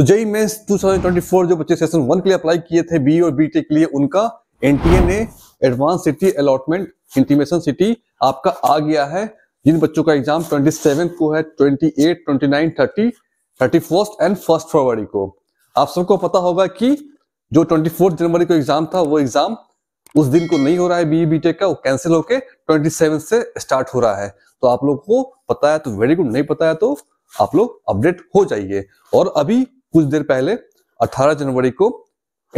तो जई मेंस 2024 जो बच्चे सेशन वन के लिए अप्लाई किए थे बी और बी टेक के लिए उनका एनटीए ने advance city allotment intimation city आपका आ गया है जिन बच्चों का एग्जाम 27 को है 28, 29, 30, फर्स्ट एंड फर्स्ट फरवरी को आप सबको पता होगा कि जो 24 जनवरी को एग्जाम था वो एग्जाम उस दिन को नहीं हो रहा है बी बीटेक e का वो कैंसिल होके 27 से स्टार्ट हो रहा है तो आप लोग को पता है तो वेरी गुड नहीं पता है तो आप लोग अपडेट हो जाइए और अभी कुछ देर पहले 18 जनवरी को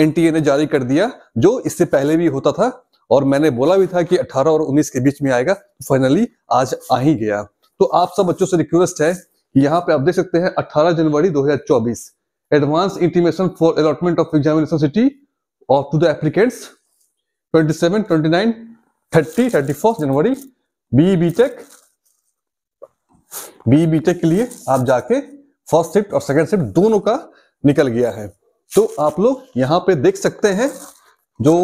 एनटीए ने जारी कर दिया जो इससे पहले भी होता था और मैंने बोला भी था कि 18 और 19 के बीच में आएगा फाइनली तो आज आ ही गया तो आप सब बच्चों से रिक्वेस्ट है यहाँ पे आप देख सकते हैं 18 जनवरी 2024 advance intimation for allotment of examination city और टू द एप्लीकेट्स 27, 29, 30, 31 जनवरी टेक बी बी टेक के लिए आप जाके फर्स्ट शिफ्ट और सेकेंड शिफ्ट दोनों का निकल गया है तो आप लोग यहाँ पे देख सकते हैं जो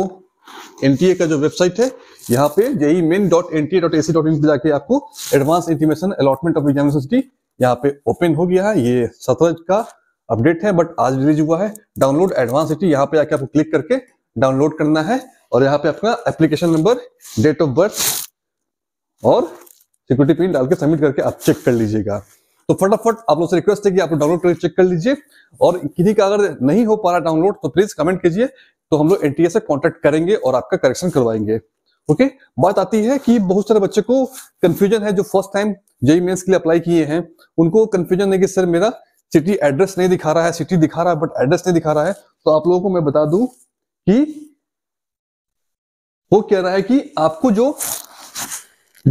एन का जो वेबसाइट है यहाँ पे JEE main dot N T dot A C dot in पर जाके आपको advance intimation allotment of exam university यहाँ पे ओपन हो गया है ये सतरज का अपडेट है बट आज रिलीज हुआ है डाउनलोड एडवांस सिटी यहाँ पे आके आपको क्लिक करके डाउनलोड करना है और यहाँ पे आपका application number date of birth और सिक्योरिटी पिन डाल के सबमिट करके आप चेक कर लीजिएगा तो फटाफट आप लोग से रिक्वेस्ट है कि आप डाउनलोड करके चेक कर लीजिए और किसी का अगर नहीं हो पा रहा डाउनलोड तो प्लीज कमेंट कीजिए तो हम लोग एनटीए से कॉन्टेक्ट करेंगे और आपका करेक्शन करवाएंगे ओके बात आती है कि बहुत सारे बच्चे को कंफ्यूजन है जो फर्स्ट टाइम जेई मेन्स के लिए अप्लाई किए हैं उनको कंफ्यूजन है कि सर मेरा सिटी एड्रेस नहीं दिखा रहा है सिटी दिखा रहा है बट एड्रेस नहीं दिखा रहा है तो आप लोगों को मैं बता दूं कि वो कह रहा है कि आपको जो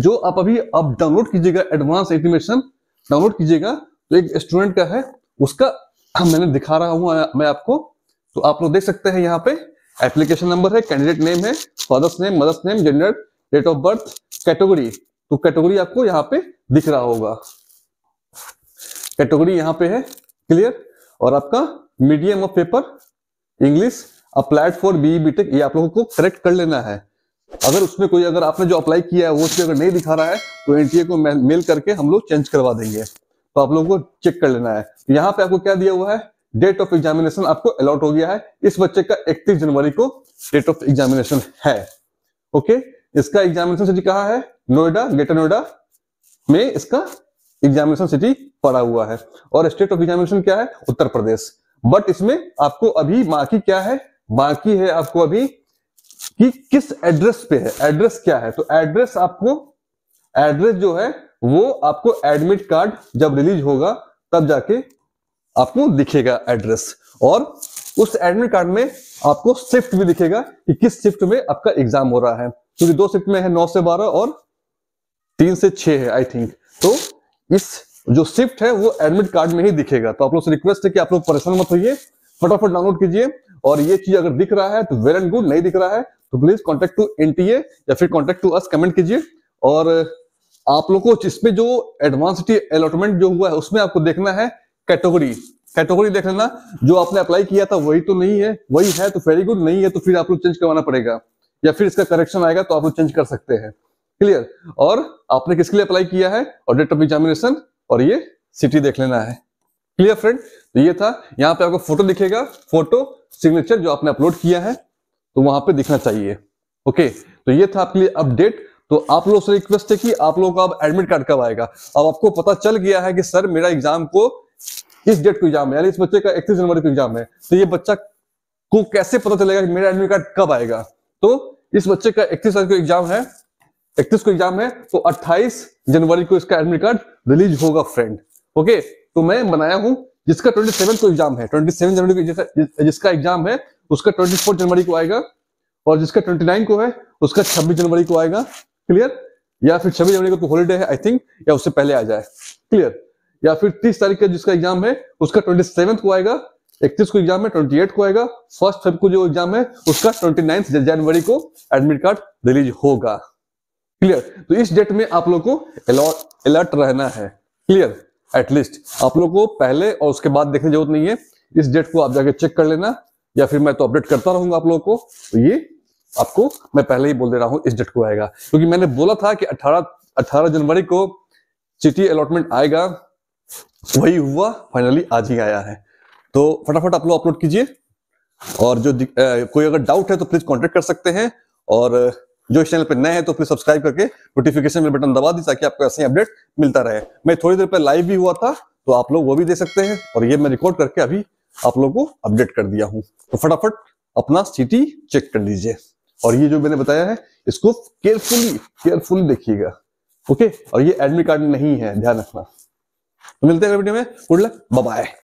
जो आप अभी आप डाउनलोड कीजिएगा एडवांस एटीमेशन डाउनलोड कीजिएगा तो एक स्टूडेंट का है उसका मैंने दिखा रहा हूं मैं आपको तो आप लोग देख सकते हैं यहाँ पे एप्लीकेशन नंबर है कैंडिडेट नेम है father's name mother's name gender date of birth category तो कैटेगरी आपको यहाँ पे दिख रहा होगा कैटेगरी यहाँ पे है क्लियर और आपका medium of paper English applied for BE tech ये आप लोगों को करेक्ट कर लेना है अगर उसमें कोई अगर आपने जो अप्लाई किया है वो उसमें अगर नहीं दिखा रहा है तो एन को मेल करके हम लोग चेंज करवा देंगे तो आप लोगों को चेक कर लेना है तो यहाँ पे आपको क्या दिया हुआ है डेट ऑफ एग्जामिनेशन आपको अलॉट हो गया है इस बच्चे का इकतीस जनवरी को डेट ऑफ एग्जामिनेशन है ओके इसका एग्जामिनेशन सिटी कहा है नोएडा ग्रेटर नोएडा में इसका एग्जामिनेशन सिटी पड़ा हुआ है और स्टेट ऑफ एग्जामिनेशन क्या है उत्तर प्रदेश बट इसमें आपको अभी बाकी क्या है बाकी है आपको अभी कि किस एड्रेस पे है एड्रेस क्या है तो एड्रेस आपको एड्रेस जो है वो आपको एडमिट कार्ड जब रिलीज होगा तब जाके आपको दिखेगा एड्रेस और उस एडमिट कार्ड में आपको शिफ्ट भी दिखेगा कि किस शिफ्ट में आपका एग्जाम हो रहा है क्योंकि दो शिफ्ट में है नौ से बारह और तीन से छह है आई थिंक तो इस जो शिफ्ट है वो एडमिट कार्ड में ही दिखेगा तो आप लोग से रिक्वेस्ट है कि आप लोग परेशान मत होइए फटाफट डाउनलोड कीजिए और ये चीज अगर दिख रहा है तो वेल एंड गुड नहीं दिख रहा है तो प्लीज कॉन्टेक्ट टू एन या फिर कॉन्टेक्ट टू अस कमेंट कीजिए और आप लोग को इसमें जो एडवांसिटी अलॉटमेंट जो हुआ है उसमें आपको देखना है कैटेगरी कैटेगरी देख लेना जो आपने अप्लाई किया था वही तो नहीं है वही है तो वेरी गुड नहीं है तो फिर आप लोग चेंज करवाना पड़ेगा या फिर इसका करेक्शन आएगा तो आप लोग चेंज कर सकते हैं क्लियर और आपने किसके लिए अप्लाई किया है और डेट ऑफ एग्जामिनेशन और ये सिटी देख लेना है क्लियर फ्रेंड तो ये था यहाँ पे आपको फोटो दिखेगा फोटो सिग्नेचर जो आपने अपलोड किया है तो वहां पे दिखना चाहिए ओके तो ये था आपके लिए अपडेट तो आप लोगों से रिक्वेस्ट है कि आप लोगों का अब एडमिट कार्ड कब आएगा अब आपको पता चल गया है कि सर मेरा एग्जाम को इस डेट को एग्जाम है यानी इस बच्चे का इकतीस जनवरी को एग्जाम है तो ये बच्चा को कैसे पता चलेगा कि मेरा एडमिट कार्ड कब आएगा तो इस बच्चे का इकतीस तारीख को एग्जाम है इकतीस को एग्जाम है तो अट्ठाईस जनवरी को इसका एडमिट कार्ड रिलीज होगा फ्रेंड ओके तो मैं बनाया हूँ जिसका ट्वेंटी सेवन को एग्जाम है ट्वेंटी सेवन जनवरी को जिसका, एग्जाम है उसका ट्वेंटी फोर जनवरी को आएगा और जिसका ट्वेंटी नाइन को है उसका छब्बीस जनवरी को आएगा क्लियर या फिर छब्बीस जनवरी को हॉलीडे है आई थिंक या उससे पहले आ जाए क्लियर या फिर तीस तारीख का जिसका एग्जाम है उसका ट्वेंटी सेवन्थ को आएगा इकतीस को एग्जाम है ट्वेंटी एट को आएगा फर्स्ट फेब को जो एग्जाम है उसका ट्वेंटी नाइन्थ जनवरी को एडमिट कार्ड रिलीज होगा क्लियर तो इस डेट में आप लोग को अलर्ट रहना है क्लियर एटलीस्ट आप लोग को पहले और उसके बाद देखने जरूरत नहीं है इस डेट को आप जाके चेक कर लेना या फिर मैं तो अपडेट करता रहूंगा आप लोगों को तो ये आपको मैं पहले ही बोल दे रहा हूं इस डेट को आएगा क्योंकि मैंने बोला था कि 18 18 जनवरी को चिटी अलॉटमेंट आएगा वही हुआ फाइनली आज ही आया है तो फटाफट आप लोग अपलोड कीजिए और जो आ, कोई अगर डाउट है तो प्लीज कॉन्टेक्ट कर सकते हैं और जो इस चैनल पर नए हैं तो फिर सब्सक्राइब करके नोटिफिकेशन में बटन दबा दी ताकि आपको ऐसे अपडेट मिलता रहे मैं थोड़ी देर पर लाइव भी हुआ था तो आप लोग वो भी दे सकते हैं और ये मैं रिकॉर्ड करके अभी आप लोग को अपडेट कर दिया हूँ तो फटाफट अपना सिटी चेक कर लीजिए और ये जो मैंने बताया है इसको केयरफुली केयरफुली देखिएगा ओके और ये एडमिट कार्ड नहीं है ध्यान रखना तो मिलते हैं वीडियो में गुड लक बाय